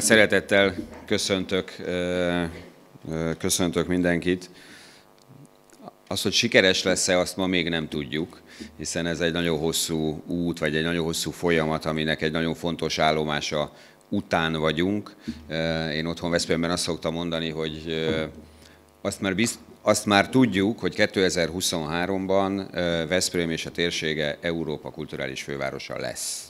Újra szeretettel köszöntök, köszöntök mindenkit. Az, hogy sikeres lesz-e, azt ma még nem tudjuk, hiszen ez egy nagyon hosszú út, vagy egy nagyon hosszú folyamat, aminek egy nagyon fontos állomása után vagyunk. Én otthon Veszprémben azt szoktam mondani, hogy azt már, bizt, azt már tudjuk, hogy 2023-ban Veszprém és a térsége Európa kulturális fővárosa lesz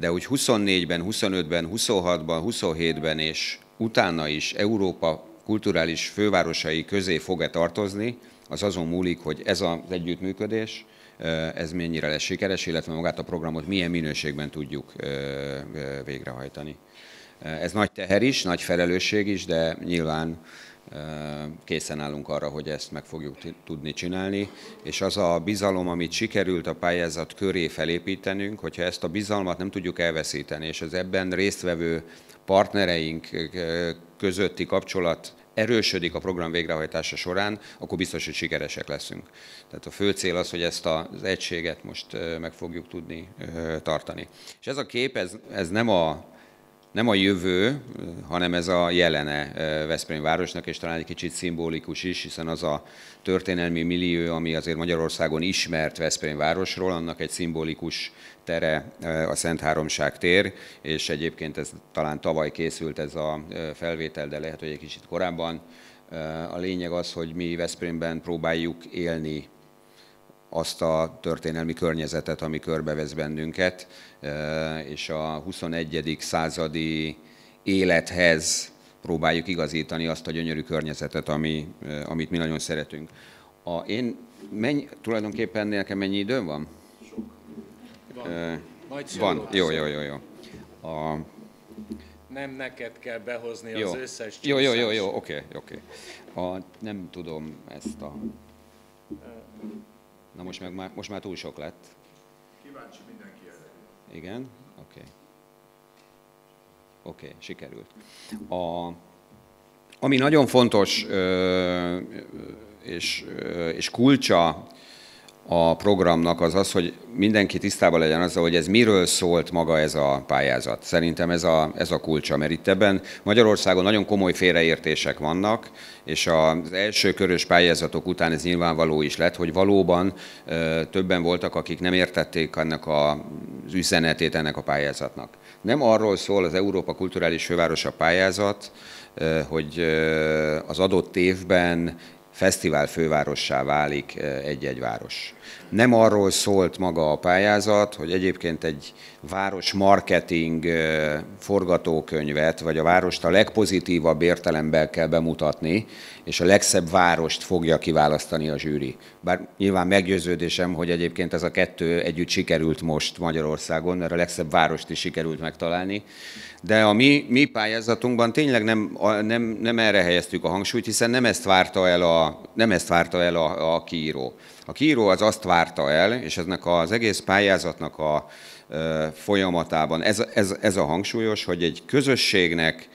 de úgy 24-ben, 25-ben, 26-ban, 27-ben és utána is Európa kulturális fővárosai közé fog-e tartozni, az azon múlik, hogy ez az együttműködés, ez mennyire lesz sikeres, illetve magát a programot milyen minőségben tudjuk végrehajtani. Ez nagy teher is, nagy felelősség is, de nyilván készen állunk arra, hogy ezt meg fogjuk tudni csinálni, és az a bizalom, amit sikerült a pályázat köré felépítenünk, hogyha ezt a bizalmat nem tudjuk elveszíteni, és az ebben résztvevő partnereink közötti kapcsolat erősödik a program végrehajtása során, akkor biztos, hogy sikeresek leszünk. Tehát a fő cél az, hogy ezt az egységet most meg fogjuk tudni tartani. És ez a kép, ez, ez nem a nem a jövő, hanem ez a jelene eh, Veszprém városnak, és talán egy kicsit szimbolikus is, hiszen az a történelmi millió, ami azért Magyarországon ismert Veszprém városról, annak egy szimbolikus tere eh, a Szent Háromság tér, és egyébként ez talán tavaly készült ez a eh, felvétel, de lehet, hogy egy kicsit korábban. A lényeg az, hogy mi Veszprémben próbáljuk élni azt a történelmi környezetet, ami körbevez bennünket, eh, és a 21. századi élethez próbáljuk igazítani azt a gyönyörű környezetet, ami, eh, amit mi nagyon szeretünk. A, én mennyi, tulajdonképpen nekem mennyi időm van? Sok. Van. Eh, van. Jó, jó, jó, jó. A, nem neked kell behozni jó. az összes Jó, jó, jó, jó, oké, okay, oké. Okay. nem tudom ezt a... Na most, meg már, most már túl sok lett. Kíváncsi mindenki erre. Igen? Oké. Okay. Oké, okay, sikerült. A, ami nagyon fontos ö, és, ö, és kulcsa a programnak az az, hogy mindenki tisztában legyen azzal, hogy ez miről szólt maga ez a pályázat. Szerintem ez a, ez a kulcsa, mert itt ebben Magyarországon nagyon komoly félreértések vannak, és az első körös pályázatok után ez nyilvánvaló is lett, hogy valóban ö, többen voltak, akik nem értették ennek a, az üzenetét ennek a pályázatnak. Nem arról szól az Európa Kulturális Fővárosa pályázat, ö, hogy ö, az adott évben fesztivál fővárossá válik egy-egy város. Nem arról szólt maga a pályázat, hogy egyébként egy város marketing forgatókönyvet, vagy a várost a legpozitívabb értelemben kell bemutatni, és a legszebb várost fogja kiválasztani a zsűri. Bár nyilván meggyőződésem, hogy egyébként ez a kettő együtt sikerült most Magyarországon, mert a legszebb várost is sikerült megtalálni. De a mi, mi pályázatunkban tényleg nem, nem, nem erre helyeztük a hangsúlyt, hiszen nem ezt várta el a, nem ezt várta el a, a kiíró. A kíró az azt várta el, és eznek az egész pályázatnak a folyamatában ez, ez, ez a hangsúlyos, hogy egy közösségnek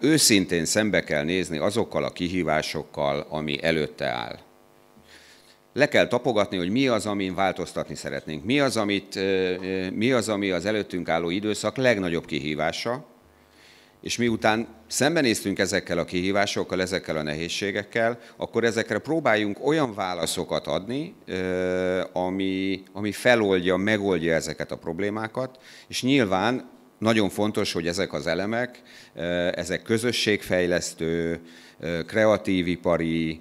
őszintén szembe kell nézni azokkal a kihívásokkal, ami előtte áll. Le kell tapogatni, hogy mi az, amin változtatni szeretnénk. Mi az, amit, mi az ami az előttünk álló időszak legnagyobb kihívása, és miután szembenéztünk ezekkel a kihívásokkal, ezekkel a nehézségekkel, akkor ezekre próbáljunk olyan válaszokat adni, ami, ami feloldja, megoldja ezeket a problémákat, és nyilván nagyon fontos, hogy ezek az elemek, ezek közösségfejlesztő, kreatív ipari,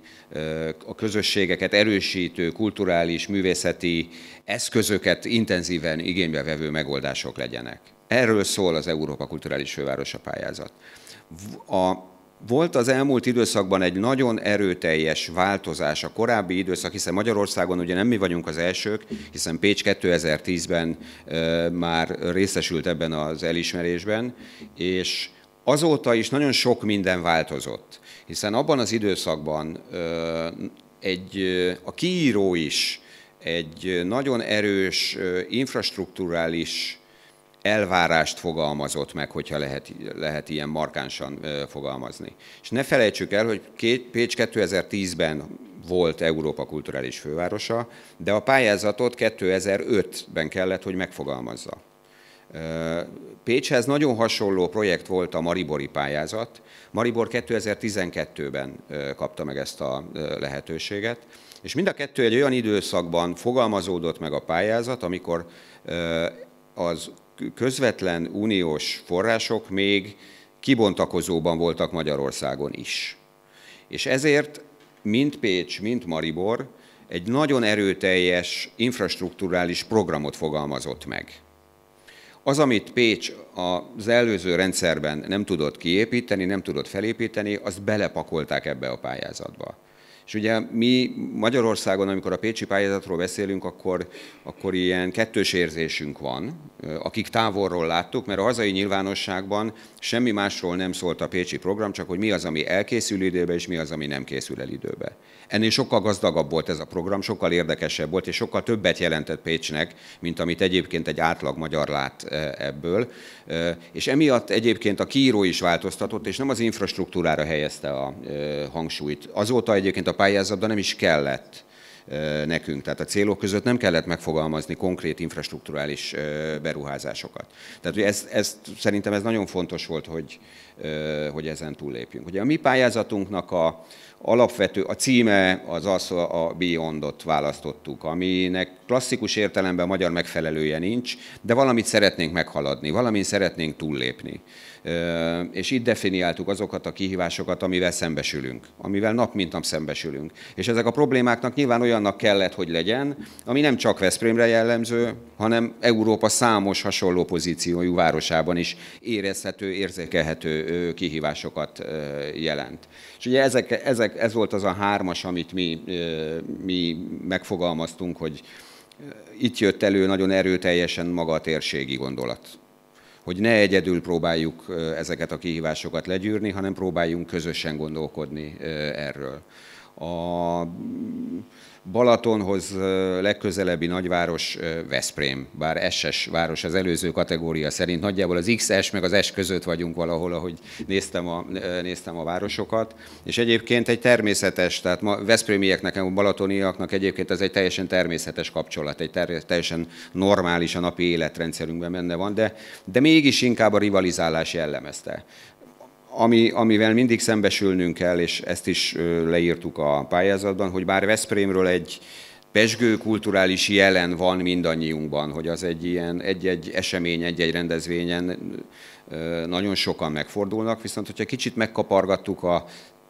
a közösségeket erősítő, kulturális, művészeti eszközöket intenzíven igénybe vevő megoldások legyenek. Erről szól az Európa Kulturális Fővárosa pályázat. A, volt az elmúlt időszakban egy nagyon erőteljes változás a korábbi időszak, hiszen Magyarországon ugye nem mi vagyunk az elsők, hiszen Pécs 2010-ben e, már részesült ebben az elismerésben, és azóta is nagyon sok minden változott, hiszen abban az időszakban e, egy, a kiíró is egy nagyon erős infrastruktúrális elvárást fogalmazott meg, hogyha lehet, lehet ilyen markánsan fogalmazni. És ne felejtsük el, hogy Pécs 2010-ben volt Európa kulturális fővárosa, de a pályázatot 2005-ben kellett, hogy megfogalmazza. Pécshez nagyon hasonló projekt volt a Maribori pályázat. Maribor 2012-ben kapta meg ezt a lehetőséget, és mind a kettő egy olyan időszakban fogalmazódott meg a pályázat, amikor az közvetlen uniós források még kibontakozóban voltak Magyarországon is. És ezért mind Pécs, mind Maribor egy nagyon erőteljes infrastruktúrális programot fogalmazott meg. Az, amit Pécs az előző rendszerben nem tudott kiépíteni, nem tudott felépíteni, azt belepakolták ebbe a pályázatba. És ugye mi Magyarországon, amikor a pécsi pályázatról beszélünk, akkor, akkor ilyen kettős érzésünk van, akik távolról láttuk, mert a hazai nyilvánosságban semmi másról nem szólt a pécsi program, csak hogy mi az, ami elkészül időbe, és mi az, ami nem készül el időbe. Ennél sokkal gazdagabb volt ez a program, sokkal érdekesebb volt, és sokkal többet jelentett Pécsnek, mint amit egyébként egy átlag magyar lát ebből. És emiatt egyébként a kiíró is változtatott, és nem az infrastruktúrára helyezte a hangsúlyt. Azóta egyébként a pályázatban nem is kellett nekünk. Tehát a célok között nem kellett megfogalmazni konkrét infrastruktúrális beruházásokat. Tehát ez, ez, szerintem ez nagyon fontos volt, hogy, hogy ezen túllépjünk. Ugye a mi pályázatunknak a alapvető, a címe az az, a Beyondot választottuk, aminek klasszikus értelemben magyar megfelelője nincs, de valamit szeretnénk meghaladni, valamit szeretnénk túllépni és itt definiáltuk azokat a kihívásokat, amivel szembesülünk, amivel nap mint nap szembesülünk. És ezek a problémáknak nyilván olyannak kellett, hogy legyen, ami nem csak Veszprémre jellemző, hanem Európa számos hasonló pozíciójú városában is érezhető, érzékelhető kihívásokat jelent. És ugye ezek, ezek, ez volt az a hármas, amit mi, mi megfogalmaztunk, hogy itt jött elő nagyon erőteljesen maga a térségi gondolat hogy ne egyedül próbáljuk ezeket a kihívásokat legyűrni, hanem próbáljunk közösen gondolkodni erről. A Balatonhoz legközelebbi nagyváros Veszprém, bár SS város az előző kategória szerint. Nagyjából az XS meg az S között vagyunk valahol, ahogy néztem a, néztem a városokat. És egyébként egy természetes, tehát ma veszprémieknek, a balatoniaknak egyébként ez egy teljesen természetes kapcsolat, egy teljesen normális a napi életrendszerünkben benne van, de, de mégis inkább a rivalizálás jellemezte ami, amivel mindig szembesülnünk kell, és ezt is leírtuk a pályázatban, hogy bár Veszprémről egy pesgő kulturális jelen van mindannyiunkban, hogy az egy ilyen egy-egy esemény, egy-egy rendezvényen nagyon sokan megfordulnak, viszont hogyha kicsit megkapargattuk a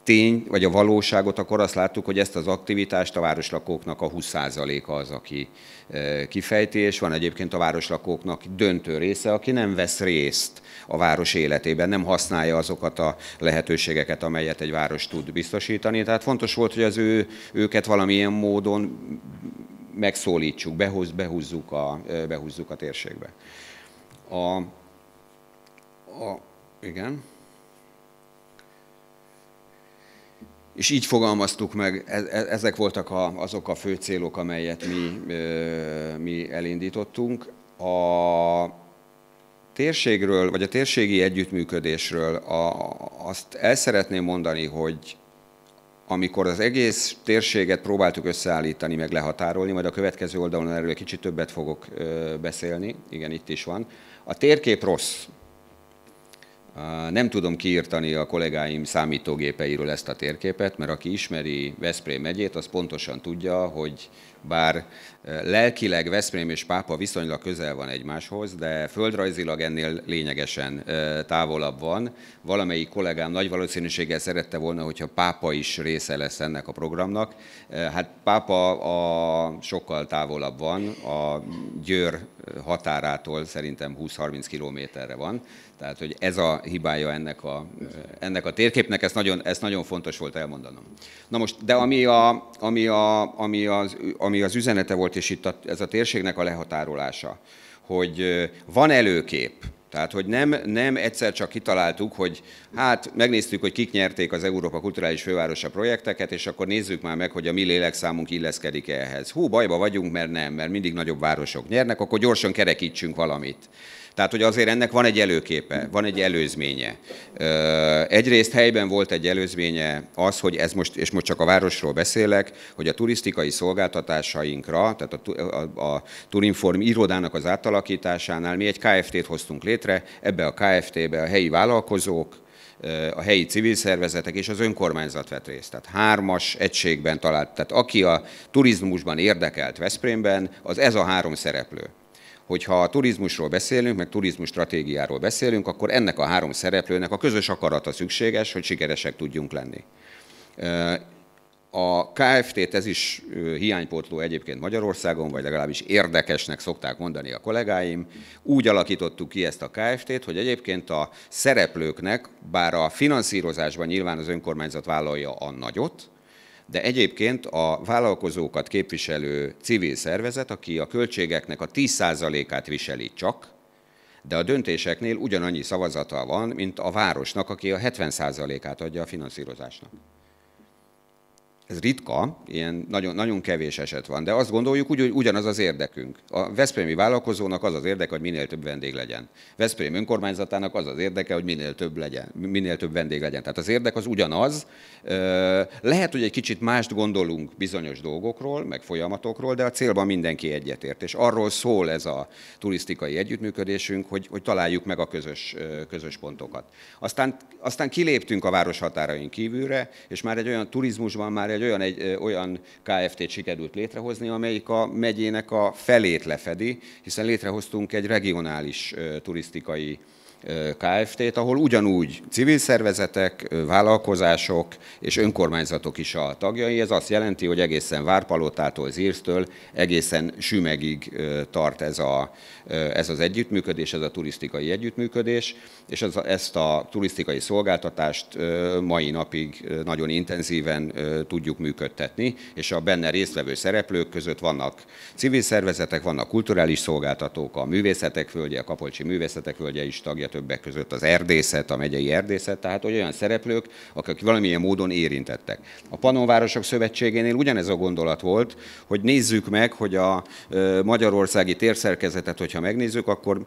tény, vagy a valóságot, akkor azt láttuk, hogy ezt az aktivitást a városlakóknak a 20%-a az, aki e, kifejti, és van egyébként a városlakóknak döntő része, aki nem vesz részt a város életében, nem használja azokat a lehetőségeket, amelyet egy város tud biztosítani. Tehát fontos volt, hogy az ő, őket valamilyen módon megszólítsuk, behoz, behúzzuk, a, e, behúzzuk a térségbe. A, a, igen. és így fogalmaztuk meg, e-, e-, ezek voltak azok a fő célok, amelyet mi, mi elindítottunk. A térségről, vagy a térségi együttműködésről a, azt el szeretném mondani, hogy amikor az egész térséget próbáltuk összeállítani, meg lehatárolni, majd a következő oldalon erről egy kicsit többet fogok beszélni, igen, itt is van. A térkép rossz, nem tudom kiírtani a kollégáim számítógépeiről ezt a térképet, mert aki ismeri Veszprém megyét, az pontosan tudja, hogy bár eh, lelkileg Veszprém és Pápa viszonylag közel van egymáshoz, de földrajzilag ennél lényegesen eh, távolabb van. Valamelyik kollégám nagy valószínűséggel szerette volna, hogyha Pápa is része lesz ennek a programnak. Eh, hát Pápa a sokkal távolabb van, a Győr határától szerintem 20-30 kilométerre van. Tehát, hogy ez a hibája ennek a, ennek a térképnek, ezt nagyon, ezt nagyon fontos volt elmondanom. Na most, de ami, a, ami, a, ami az, a ami az üzenete volt, és itt a, ez a térségnek a lehatárolása, hogy van előkép, tehát, hogy nem, nem egyszer csak kitaláltuk, hogy hát megnéztük, hogy kik nyerték az Európa Kulturális Fővárosa projekteket, és akkor nézzük már meg, hogy a mi lélekszámunk illeszkedik ehhez. Hú, bajba vagyunk, mert nem, mert mindig nagyobb városok nyernek, akkor gyorsan kerekítsünk valamit. Tehát, hogy azért ennek van egy előképe, van egy előzménye. Egyrészt helyben volt egy előzménye az, hogy ez most, és most csak a városról beszélek, hogy a turisztikai szolgáltatásainkra, tehát a, a, a Turinform irodának az átalakításánál mi egy KFT-t hoztunk létre, ebbe a KFT-be a helyi vállalkozók, a helyi civil szervezetek és az önkormányzat vett részt. Tehát hármas egységben talált, tehát aki a turizmusban érdekelt Veszprémben, az ez a három szereplő hogyha a turizmusról beszélünk, meg turizmus stratégiáról beszélünk, akkor ennek a három szereplőnek a közös akarata szükséges, hogy sikeresek tudjunk lenni. A KFT-t ez is hiánypótló egyébként Magyarországon, vagy legalábbis érdekesnek szokták mondani a kollégáim. Úgy alakítottuk ki ezt a KFT-t, hogy egyébként a szereplőknek, bár a finanszírozásban nyilván az önkormányzat vállalja a nagyot, de egyébként a vállalkozókat képviselő civil szervezet, aki a költségeknek a 10%-át viseli csak, de a döntéseknél ugyanannyi szavazata van, mint a városnak, aki a 70%-át adja a finanszírozásnak. Ez ritka, ilyen nagyon, nagyon kevés eset van, de azt gondoljuk hogy ugyanaz az érdekünk. A Veszprémi vállalkozónak az az érdeke, hogy minél több vendég legyen. Veszprém önkormányzatának az az érdeke, hogy minél több, legyen, minél több vendég legyen. Tehát az érdek az ugyanaz. Lehet, hogy egy kicsit mást gondolunk bizonyos dolgokról, meg folyamatokról, de a célban mindenki egyetért. És arról szól ez a turisztikai együttműködésünk, hogy, hogy találjuk meg a közös, közös pontokat. Aztán, aztán kiléptünk a város határain kívülre, és már egy olyan turizmusban már egy olyan, egy, olyan KFT-t sikerült létrehozni, amelyik a megyének a felét lefedi, hiszen létrehoztunk egy regionális turisztikai Kft-t, ahol ugyanúgy civil szervezetek, vállalkozások és önkormányzatok is a tagjai. Ez azt jelenti, hogy egészen Várpalotától, Zírsztől egészen Sümegig tart ez, a, ez az együttműködés, ez a turisztikai együttműködés, és ez, ezt a turisztikai szolgáltatást mai napig nagyon intenzíven tudjuk működtetni, és a benne résztvevő szereplők között vannak civil szervezetek, vannak kulturális szolgáltatók, a művészetek földje, a Kapolcsi Művészetek földje is tagja többek között az erdészet, a megyei erdészet, tehát hogy olyan szereplők, akik valamilyen módon érintettek. A Panonvárosok Szövetségénél ugyanez a gondolat volt, hogy nézzük meg, hogy a magyarországi térszerkezetet, hogyha megnézzük, akkor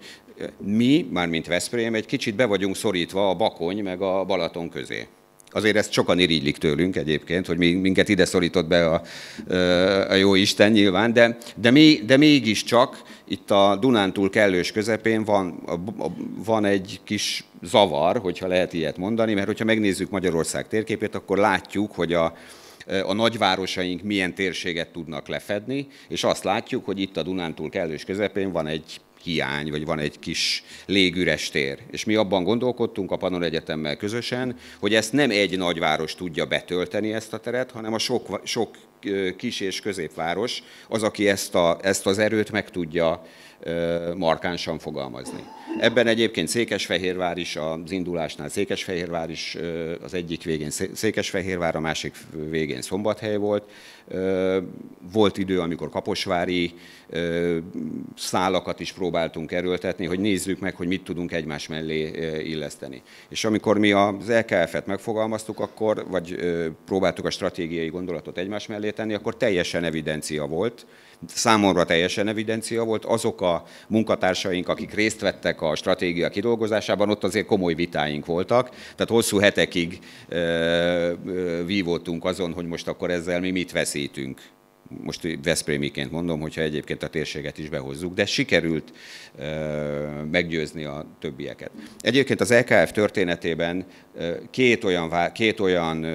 mi, mármint Veszprém, egy kicsit be vagyunk szorítva a Bakony meg a Balaton közé. Azért ezt sokan irigylik tőlünk egyébként, hogy minket ide szorított be a, a jó Isten nyilván, de, de, még, de mégiscsak itt a Dunántúl kellős közepén van, van egy kis zavar, hogyha lehet ilyet mondani, mert hogyha megnézzük Magyarország térképét, akkor látjuk, hogy a, a nagyvárosaink milyen térséget tudnak lefedni, és azt látjuk, hogy itt a Dunántúl kellős közepén van egy hiány, vagy van egy kis légüres tér. És mi abban gondolkodtunk a Panon Egyetemmel közösen, hogy ezt nem egy nagyváros tudja betölteni ezt a teret, hanem a sok, sok kis és középváros az, aki ezt, a, ezt az erőt meg tudja markánsan fogalmazni. Ebben egyébként Székesfehérvár is az indulásnál Székesfehérvár is az egyik végén Székesfehérvár, a másik végén Szombathely volt. Volt idő, amikor kaposvári szálakat is próbáltunk erőltetni, hogy nézzük meg, hogy mit tudunk egymás mellé illeszteni. És amikor mi az LKF-et megfogalmaztuk, akkor, vagy próbáltuk a stratégiai gondolatot egymás mellé tenni, akkor teljesen evidencia volt, számomra teljesen evidencia volt, azok a munkatársaink, akik részt vettek a stratégia kidolgozásában, ott azért komoly vitáink voltak, tehát hosszú hetekig vívottunk azon, hogy most akkor ezzel mi mit veszítünk most Veszprémiként mondom, hogyha egyébként a térséget is behozzuk, de sikerült meggyőzni a többieket. Egyébként az LKF e történetében két olyan, két olyan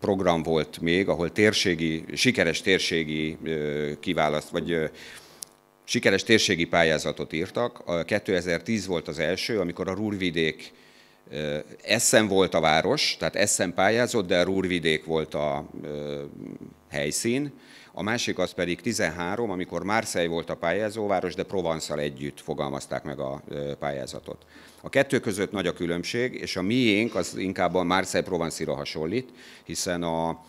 program volt még, ahol térségi, sikeres térségi kiválaszt, vagy sikeres térségi pályázatot írtak. A 2010 volt az első, amikor a Rúrvidék Essen volt a város, tehát Essen pályázott, de a Rúrvidék volt a helyszín, a másik az pedig 13, amikor Marseille volt a pályázóváros, de provence együtt fogalmazták meg a pályázatot. A kettő között nagy a különbség, és a miénk az inkább a marseille provence ra hasonlít, hiszen a,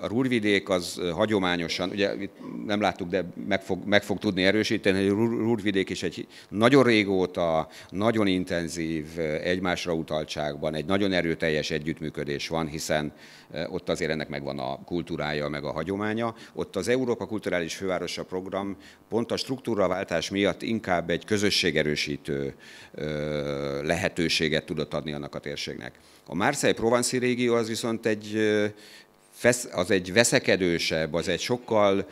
a Rúrvidék az hagyományosan, ugye itt nem láttuk, de meg fog, meg fog tudni erősíteni, hogy a Rúrvidék is egy nagyon régóta, nagyon intenzív egymásra utaltságban, egy nagyon erőteljes együttműködés van, hiszen ott azért ennek megvan a kultúrája, meg a hagyománya. Ott az Európa Kulturális Fővárosa program pont a struktúraváltás miatt inkább egy közösségerősítő lehetőséget tudott adni annak a térségnek. A Marseille-Provenci régió az viszont egy az egy veszekedősebb, az egy sokkal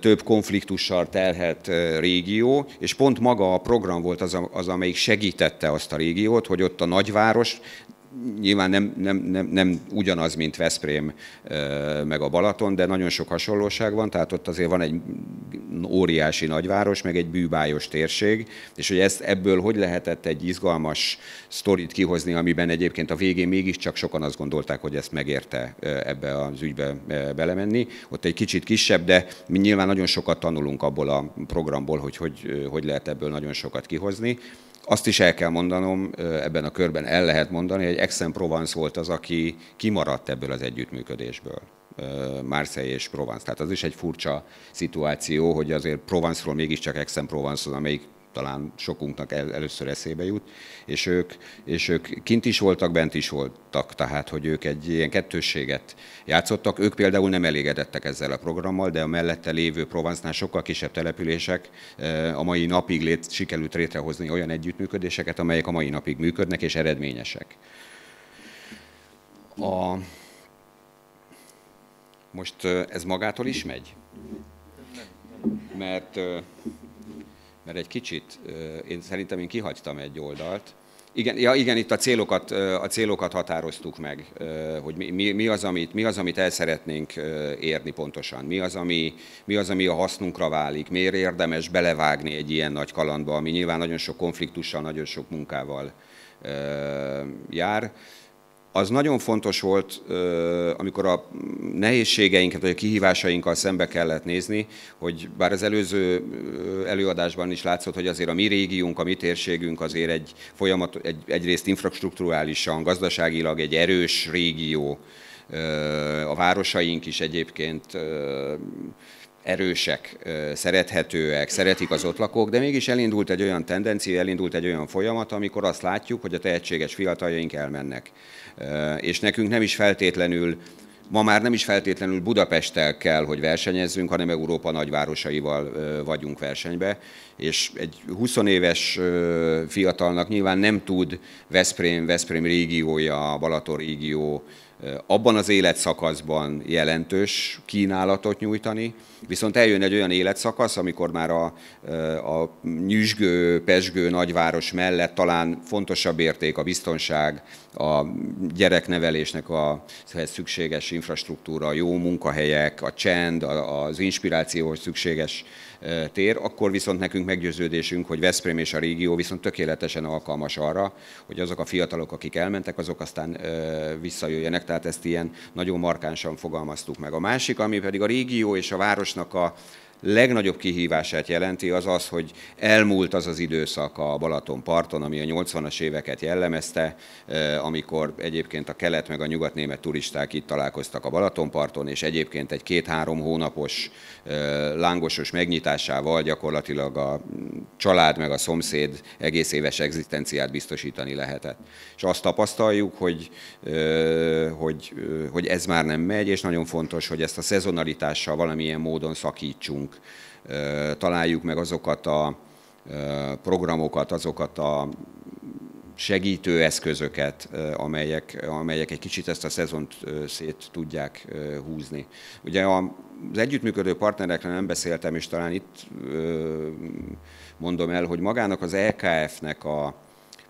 több konfliktussal telhet régió, és pont maga a program volt az, az, amelyik segítette azt a régiót, hogy ott a nagyváros nyilván nem, nem, nem, nem ugyanaz, mint Veszprém meg a Balaton, de nagyon sok hasonlóság van, tehát ott azért van egy óriási nagyváros, meg egy bűbájos térség, és hogy ezt ebből hogy lehetett egy izgalmas sztorit kihozni, amiben egyébként a végén mégiscsak sokan azt gondolták, hogy ezt megérte ebbe az ügybe belemenni. Ott egy kicsit kisebb, de mi nyilván nagyon sokat tanulunk abból a programból, hogy hogy, hogy lehet ebből nagyon sokat kihozni. Azt is el kell mondanom, ebben a körben el lehet mondani, hogy Exen provence volt az, aki kimaradt ebből az együttműködésből. Marseille és Provence. Tehát az is egy furcsa szituáció, hogy azért Provence-ról mégiscsak Exen provence az, amelyik talán sokunknak el, először eszébe jut, és ők, és ők kint is voltak, bent is voltak, tehát hogy ők egy ilyen kettősséget játszottak. Ők például nem elégedettek ezzel a programmal, de a mellette lévő Provencenál sokkal kisebb települések eh, a mai napig lét, sikerült létrehozni olyan együttműködéseket, amelyek a mai napig működnek és eredményesek. A... Most eh, ez magától is megy? Mert eh, mert egy kicsit, én szerintem én kihagytam egy oldalt. Igen, ja, igen itt a célokat, a célokat határoztuk meg, hogy mi, mi, mi, az, amit, mi az, amit el szeretnénk érni pontosan, mi az, ami, mi az, ami a hasznunkra válik, miért érdemes belevágni egy ilyen nagy kalandba, ami nyilván nagyon sok konfliktussal, nagyon sok munkával jár az nagyon fontos volt, amikor a nehézségeinket vagy a kihívásainkkal szembe kellett nézni, hogy bár az előző előadásban is látszott, hogy azért a mi régiunk, a mi térségünk azért egy folyamat, egy, egyrészt infrastruktúrálisan, gazdaságilag egy erős régió, a városaink is egyébként erősek, szerethetőek, szeretik az ott lakók, de mégis elindult egy olyan tendencia, elindult egy olyan folyamat, amikor azt látjuk, hogy a tehetséges fiataljaink elmennek. És nekünk nem is feltétlenül Ma már nem is feltétlenül Budapesttel kell, hogy versenyezzünk, hanem Európa nagyvárosaival vagyunk versenybe, és egy 20 éves fiatalnak nyilván nem tud Veszprém, Veszprém régiója, Balaton régió abban az életszakaszban jelentős kínálatot nyújtani, Viszont eljön egy olyan életszakasz, amikor már a, a nyüzsgő, pesgő nagyváros mellett talán fontosabb érték a biztonság, a gyereknevelésnek a szükséges infrastruktúra, a jó munkahelyek, a csend, az inspirációhoz szükséges tér, akkor viszont nekünk meggyőződésünk, hogy Veszprém és a régió viszont tökéletesen alkalmas arra, hogy azok a fiatalok, akik elmentek, azok aztán visszajöjjenek. Tehát ezt ilyen nagyon markánsan fogalmaztuk meg. A másik, ami pedig a régió és a város Jánosnak a legnagyobb kihívását jelenti az az, hogy elmúlt az az időszak a Balaton parton, ami a 80-as éveket jellemezte, eh, amikor egyébként a kelet meg a nyugatnémet turisták itt találkoztak a Balatonparton, és egyébként egy két-három hónapos eh, lángosos megnyitásával gyakorlatilag a család meg a szomszéd egész éves egzisztenciát biztosítani lehetett. És azt tapasztaljuk, hogy, eh, hogy, hogy ez már nem megy, és nagyon fontos, hogy ezt a szezonalitással valamilyen módon szakítsunk tudunk, találjuk meg azokat a programokat, azokat a segítő eszközöket, amelyek, amelyek egy kicsit ezt a szezont szét tudják húzni. Ugye az együttműködő partnerekre nem beszéltem, és talán itt mondom el, hogy magának az EKF-nek a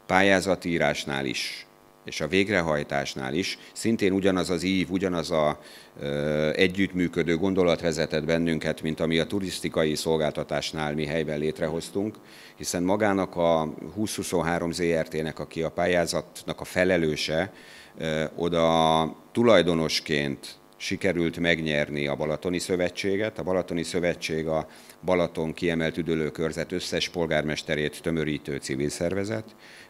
pályázatírásnál is és a végrehajtásnál is szintén ugyanaz az ív, ugyanaz a ö, együttműködő gondolat vezetett bennünket, mint ami a turisztikai szolgáltatásnál mi helyben létrehoztunk, hiszen magának a 2023 ZRT-nek, aki a pályázatnak a felelőse, ö, oda tulajdonosként sikerült megnyerni a Balatoni Szövetséget. A Balatoni Szövetség a Balaton kiemelt üdülőkörzet összes polgármesterét tömörítő civil szervezet.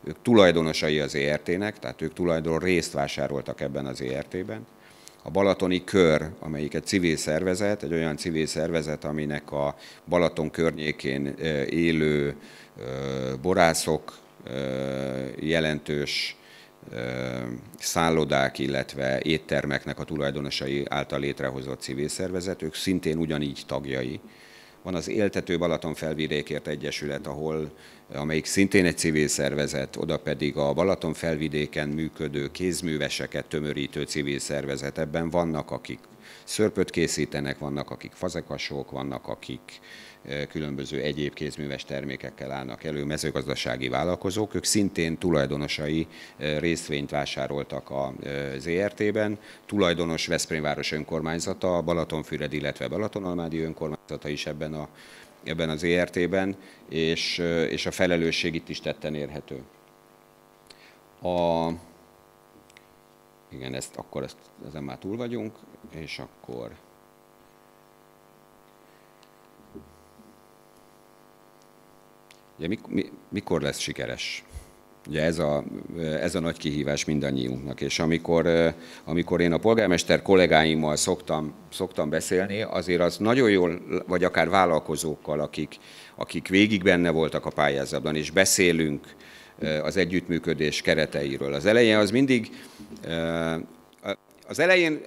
Ők tulajdonosai az ERT-nek, tehát ők tulajdon részt vásároltak ebben az ERT-ben. A Balatoni Kör, amelyik egy civil szervezet, egy olyan civil szervezet, aminek a Balaton környékén élő borászok jelentős szállodák, illetve éttermeknek a tulajdonosai által létrehozott civil szervezet, ők szintén ugyanígy tagjai. Van az Éltető Balaton Felvidékért Egyesület, ahol, amelyik szintén egy civil szervezet, oda pedig a Balaton felvidéken működő kézműveseket tömörítő civil szervezet. Ebben vannak, akik szörpöt készítenek, vannak akik fazekasok, vannak akik e, különböző egyéb kézműves termékekkel állnak elő, mezőgazdasági vállalkozók, ők szintén tulajdonosai e, részvényt vásároltak a e, ZRT-ben, tulajdonos Veszprémváros önkormányzata, Balatonfüred, illetve Balatonalmádi önkormányzata is ebben a ebben az ERT-ben, és, és a felelősség itt is tetten érhető. A, igen, ezt, akkor ezt, ezen már túl vagyunk, és akkor Ugye mikor lesz sikeres? Ugye ez a, ez a nagy kihívás mindannyiunknak, és amikor, amikor én a polgármester kollégáimmal szoktam, szoktam beszélni, azért az nagyon jól, vagy akár vállalkozókkal, akik, akik végig benne voltak a pályázatban, és beszélünk Eh, az együttműködés kereteiről. Az elején az mindig eh, az elején,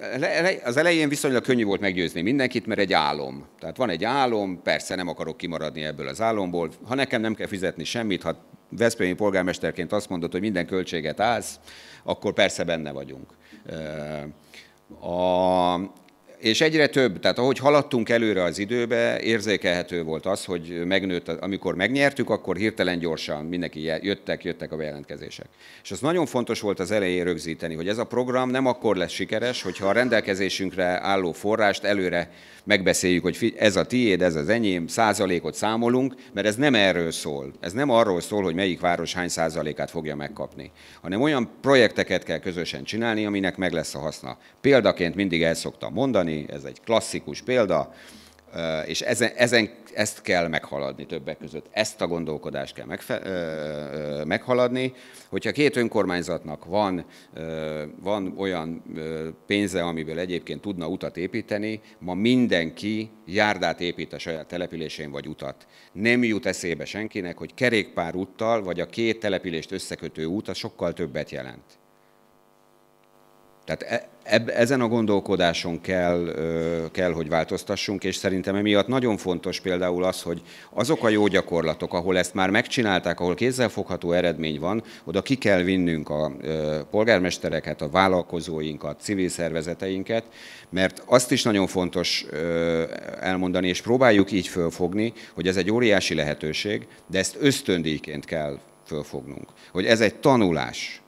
az elején viszonylag könnyű volt meggyőzni mindenkit, mert egy álom. Tehát van egy álom, persze nem akarok kimaradni ebből az álomból. Ha nekem nem kell fizetni semmit, ha Veszprémi polgármesterként azt mondod, hogy minden költséget állsz, akkor persze benne vagyunk. Eh, a, és egyre több, tehát ahogy haladtunk előre az időbe, érzékelhető volt az, hogy megnőtt, amikor megnyertük, akkor hirtelen gyorsan mindenki jöttek, jöttek a bejelentkezések. És az nagyon fontos volt az elején rögzíteni, hogy ez a program nem akkor lesz sikeres, hogyha a rendelkezésünkre álló forrást előre megbeszéljük, hogy ez a tiéd, ez az enyém, százalékot számolunk, mert ez nem erről szól. Ez nem arról szól, hogy melyik város hány százalékát fogja megkapni, hanem olyan projekteket kell közösen csinálni, aminek meg lesz a haszna. Példaként mindig el szoktam mondani, csalni, ez egy klasszikus példa, eh, és ezen, ezen, ezt kell meghaladni többek között. Ezt a gondolkodást kell megfe, ö, eh, eh, meghaladni. Hogyha két önkormányzatnak van, ö, van olyan ö, pénze, amiből egyébként tudna utat építeni, ma mindenki járdát épít a saját településén vagy utat. Nem jut eszébe senkinek, hogy kerékpár úttal vagy a két települést összekötő út az sokkal többet jelent. Tehát e, ezen a gondolkodáson kell, kell, hogy változtassunk, és szerintem emiatt nagyon fontos például az, hogy azok a jó gyakorlatok, ahol ezt már megcsinálták, ahol kézzelfogható eredmény van, oda ki kell vinnünk a polgármestereket, a vállalkozóinkat, civil szervezeteinket, mert azt is nagyon fontos elmondani, és próbáljuk így fölfogni, hogy ez egy óriási lehetőség, de ezt ösztöndíjként kell fölfognunk, hogy ez egy tanulás,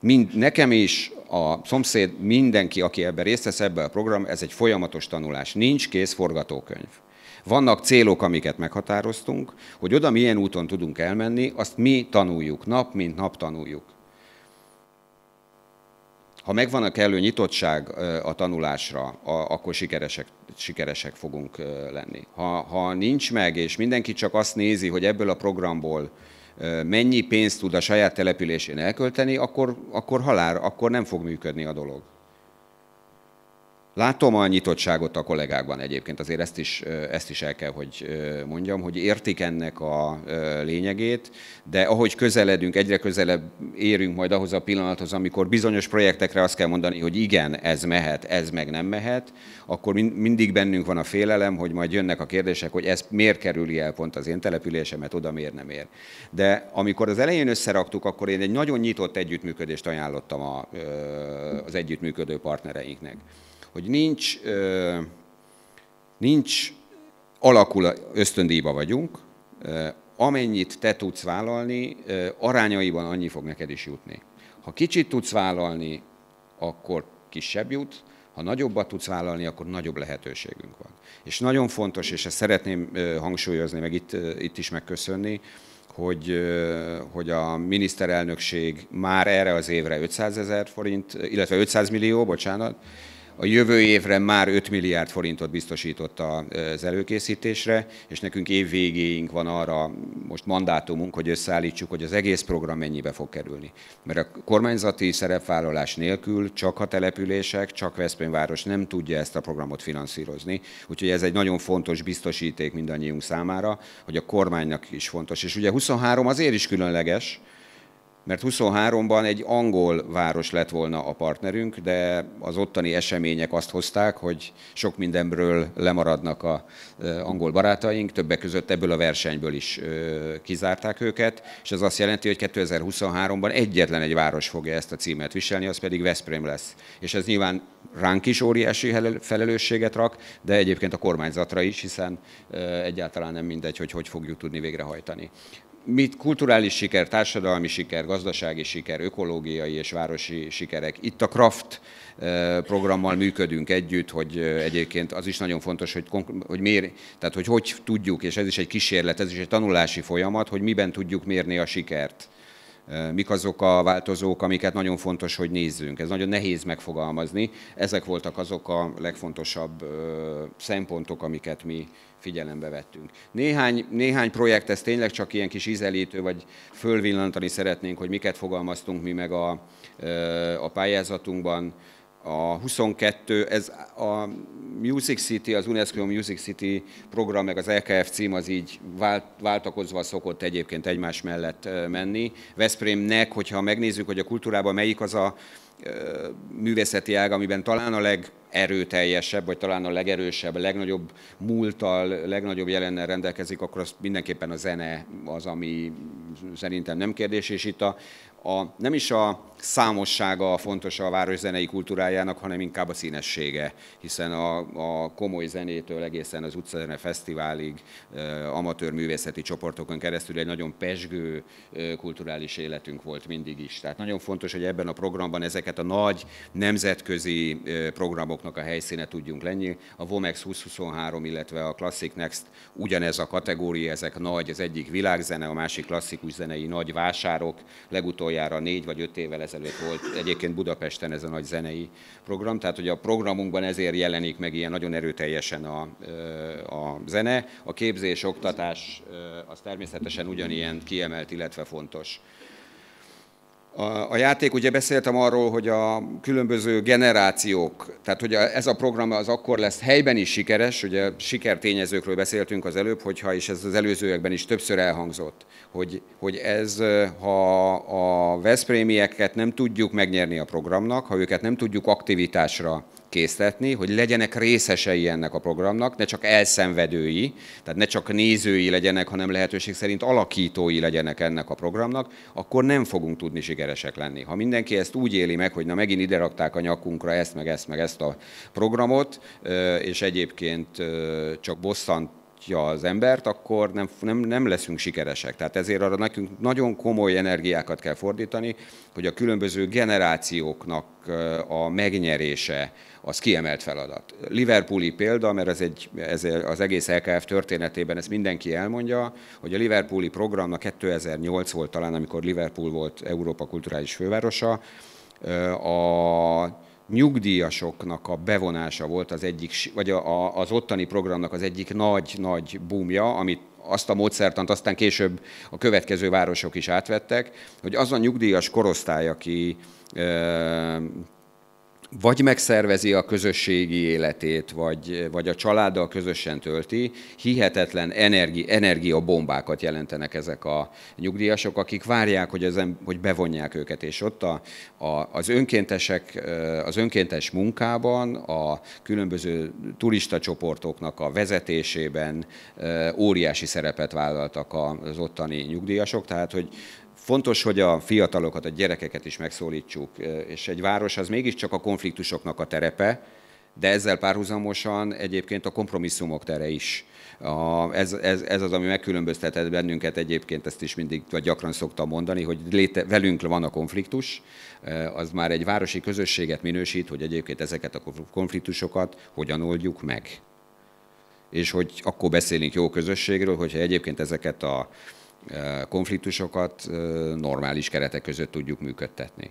mind nekem is, a szomszéd, mindenki, aki ebben részt vesz, ebben a program, ez egy folyamatos tanulás. Nincs kész forgatókönyv. Vannak célok, amiket meghatároztunk, hogy oda milyen úton tudunk elmenni, azt mi tanuljuk, nap mint nap tanuljuk. Ha megvan a kellő nyitottság a tanulásra, akkor sikeresek, sikeresek fogunk lenni. Ha, ha nincs meg, és mindenki csak azt nézi, hogy ebből a programból mennyi pénzt tud a saját településén elkölteni, akkor, akkor halál, akkor nem fog működni a dolog. Látom a nyitottságot a kollégákban egyébként, azért ezt is, ezt is el kell, hogy mondjam, hogy értik ennek a lényegét, de ahogy közeledünk, egyre közelebb érünk majd ahhoz a pillanathoz, amikor bizonyos projektekre azt kell mondani, hogy igen, ez mehet, ez meg nem mehet, akkor mindig bennünk van a félelem, hogy majd jönnek a kérdések, hogy ez miért kerüli el pont az én településemet, oda miért nem ér. De amikor az elején összeraktuk, akkor én egy nagyon nyitott együttműködést ajánlottam a, az együttműködő partnereinknek hogy nincs, nincs alakul ösztöndíjba vagyunk, amennyit te tudsz vállalni, arányaiban annyi fog neked is jutni. Ha kicsit tudsz vállalni, akkor kisebb jut, ha nagyobbat tudsz vállalni, akkor nagyobb lehetőségünk van. És nagyon fontos, és ezt szeretném hangsúlyozni, meg itt, itt is megköszönni, hogy, hogy a miniszterelnökség már erre az évre 500 ezer forint, illetve 500 millió, bocsánat, a jövő évre már 5 milliárd forintot biztosított az előkészítésre, és nekünk évvégéink van arra most mandátumunk, hogy összeállítsuk, hogy az egész program mennyibe fog kerülni. Mert a kormányzati szerepvállalás nélkül csak a települések, csak Veszprémváros nem tudja ezt a programot finanszírozni. Úgyhogy ez egy nagyon fontos biztosíték mindannyiunk számára, hogy a kormánynak is fontos. És ugye 23 azért is különleges, mert 23-ban egy angol város lett volna a partnerünk, de az ottani események azt hozták, hogy sok mindenről lemaradnak a angol barátaink, többek között ebből a versenyből is kizárták őket, és ez azt jelenti, hogy 2023-ban egyetlen egy város fogja ezt a címet viselni, az pedig Veszprém lesz. És ez nyilván ránk is óriási felelősséget rak, de egyébként a kormányzatra is, hiszen egyáltalán nem mindegy, hogy hogy fogjuk tudni végrehajtani mit kulturális siker, társadalmi siker, gazdasági siker, ökológiai és városi sikerek. Itt a Kraft eh, programmal működünk együtt, hogy eh, egyébként az is nagyon fontos, hogy, hogy mér, tehát hogy hogy tudjuk, és ez is egy kísérlet, ez is egy tanulási folyamat, hogy miben tudjuk mérni a sikert mik azok a változók, amiket nagyon fontos, hogy nézzünk. Ez nagyon nehéz megfogalmazni. Ezek voltak azok a legfontosabb szempontok, amiket mi figyelembe vettünk. Néhány, néhány projekt, ez tényleg csak ilyen kis ízelítő, vagy fölvillantani szeretnénk, hogy miket fogalmaztunk mi meg a, a pályázatunkban a 22, ez a Music City, az UNESCO Music City program, meg az LKF e cím az így vált, váltakozva szokott egyébként egymás mellett menni. Veszprémnek, hogyha megnézzük, hogy a kultúrában melyik az a művészeti ág, amiben talán a legerőteljesebb, vagy talán a legerősebb, a legnagyobb múltal, legnagyobb jelennel rendelkezik, akkor az mindenképpen a zene az, ami szerintem nem kérdés, és itt a, a, nem is a számossága a fontos a város zenei kultúrájának, hanem inkább a színessége, hiszen a, a komoly zenétől egészen az utcazene fesztiválig, amatőr művészeti csoportokon keresztül egy nagyon pesgő kulturális életünk volt mindig is. Tehát nagyon fontos, hogy ebben a programban ezeket ezeket a nagy nemzetközi programoknak a helyszíne tudjunk lenni. A Vomex 2023, illetve a Classic Next ugyanez a kategória, ezek nagy, az egyik világzene, a másik klasszikus zenei nagy vásárok. Legutoljára négy vagy öt évvel ezelőtt volt egyébként Budapesten ez a nagy zenei program, tehát hogy a programunkban ezért jelenik meg ilyen nagyon erőteljesen a, a zene. A képzés, oktatás az természetesen ugyanilyen kiemelt, illetve fontos a, játék, ugye beszéltem arról, hogy a különböző generációk, tehát hogy ez a program az akkor lesz helyben is sikeres, ugye sikertényezőkről beszéltünk az előbb, hogyha is ez az előzőekben is többször elhangzott, hogy, hogy ez, ha a Veszprémieket nem tudjuk megnyerni a programnak, ha őket nem tudjuk aktivitásra készletni, hogy legyenek részesei ennek a programnak, ne csak elszenvedői, tehát ne csak nézői legyenek, hanem lehetőség szerint alakítói legyenek ennek a programnak, akkor nem fogunk tudni sikeresek lenni. Ha mindenki ezt úgy éli meg, hogy na megint ide rakták a nyakunkra ezt, meg ezt, meg ezt a programot, és egyébként csak bosszant az embert, akkor nem, nem, nem leszünk sikeresek. Tehát ezért arra nekünk nagyon komoly energiákat kell fordítani, hogy a különböző generációknak a megnyerése, az kiemelt feladat. Liverpooli példa, mert ez, egy, ez az egész LKF történetében ezt mindenki elmondja, hogy a Liverpooli programna 2008 volt talán, amikor Liverpool volt Európa kulturális fővárosa, a nyugdíjasoknak a bevonása volt az egyik, vagy a, a, az ottani programnak az egyik nagy-nagy boomja, amit azt a módszertant aztán később a következő városok is átvettek, hogy az a nyugdíjas korosztály, aki vagy megszervezi a közösségi életét, vagy, vagy a családdal közösen tölti, hihetetlen energi, energiabombákat jelentenek ezek a nyugdíjasok, akik várják, hogy, az, hogy bevonják őket. És ott a, a, az önkéntesek, az önkéntes munkában, a különböző turista csoportoknak a vezetésében óriási szerepet vállaltak az ottani nyugdíjasok, tehát hogy, Fontos, hogy a fiatalokat, a gyerekeket is megszólítsuk, és egy város az mégiscsak a konfliktusoknak a terepe, de ezzel párhuzamosan egyébként a kompromisszumok tere is. A, ez, ez, ez az, ami megkülönböztetett bennünket egyébként, ezt is mindig vagy gyakran szoktam mondani, hogy léte, velünk van a konfliktus, az már egy városi közösséget minősít, hogy egyébként ezeket a konfliktusokat hogyan oldjuk meg. És hogy akkor beszélünk jó közösségről, hogyha egyébként ezeket a Eh, konfliktusokat eh, normális keretek között tudjuk működtetni.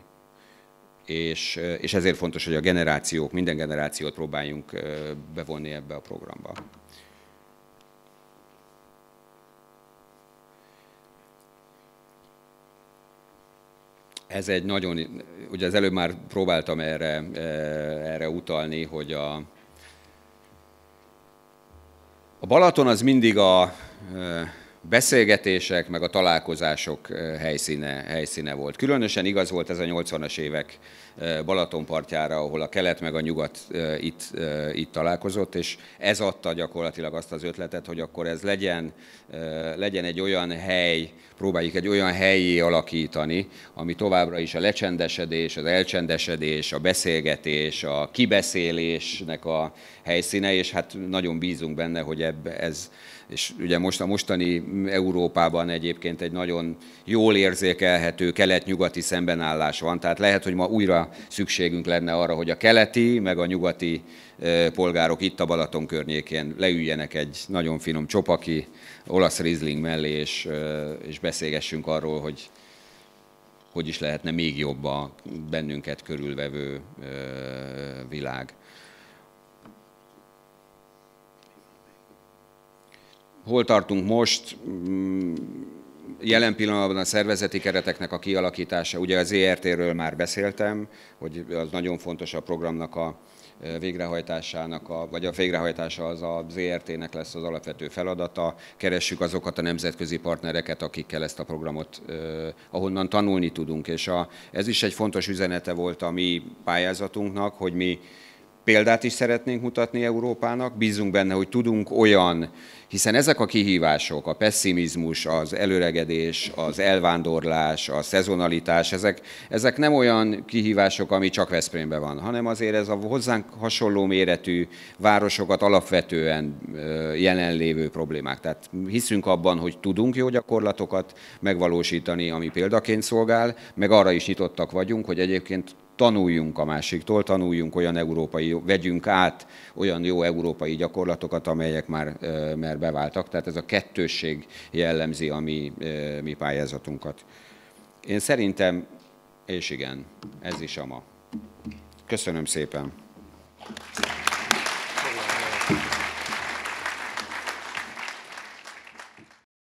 És, eh, és ezért fontos, hogy a generációk, minden generációt próbáljunk bevonni ebbe a programba. Ez egy nagyon, ugye az előbb már próbáltam erre, erre utalni, hogy a, a Balaton az mindig a beszélgetések, meg a találkozások eh, helyszíne, helyszíne volt. Különösen igaz volt ez a 80-as évek Balaton partjára, ahol a kelet meg a nyugat itt, itt találkozott, és ez adta gyakorlatilag azt az ötletet, hogy akkor ez legyen, legyen egy olyan hely, próbáljuk egy olyan helyé alakítani, ami továbbra is a lecsendesedés, az elcsendesedés, a beszélgetés, a kibeszélésnek a helyszíne, és hát nagyon bízunk benne, hogy ebb, ez, és ugye most a mostani Európában egyébként egy nagyon jól érzékelhető kelet-nyugati szembenállás van, tehát lehet, hogy ma újra szükségünk lenne arra, hogy a keleti, meg a nyugati polgárok itt a Balaton környékén leüljenek egy nagyon finom csopaki, olasz rizling mellé, és, és beszélgessünk arról, hogy hogy is lehetne még jobb a bennünket körülvevő világ. Hol tartunk most? Mm, jelen pillanatban a szervezeti kereteknek a kialakítása, ugye az ERT-ről már beszéltem, hogy az nagyon fontos a programnak a e, végrehajtásának, a, vagy a végrehajtása az a ZRT-nek lesz az alapvető feladata. Keressük azokat a nemzetközi partnereket, akikkel ezt a programot e, ahonnan tanulni tudunk. És a, ez is egy fontos üzenete volt a mi pályázatunknak, hogy mi példát is szeretnénk mutatni Európának, bízunk benne, hogy tudunk olyan, hiszen ezek a kihívások, a pessimizmus, az előregedés, az elvándorlás, a szezonalitás, ezek, ezek nem olyan kihívások, ami csak Veszprémben van, hanem azért ez a hozzánk hasonló méretű városokat alapvetően jelenlévő problémák. Tehát hiszünk abban, hogy tudunk jó gyakorlatokat megvalósítani, ami példaként szolgál, meg arra is nyitottak vagyunk, hogy egyébként tanuljunk a másiktól, tanuljunk olyan európai, vegyünk át olyan jó európai gyakorlatokat, amelyek már, már beváltak. Tehát ez a kettősség jellemzi a mi, mi pályázatunkat. Én szerintem, és igen, ez is a ma. Köszönöm szépen! Thank you.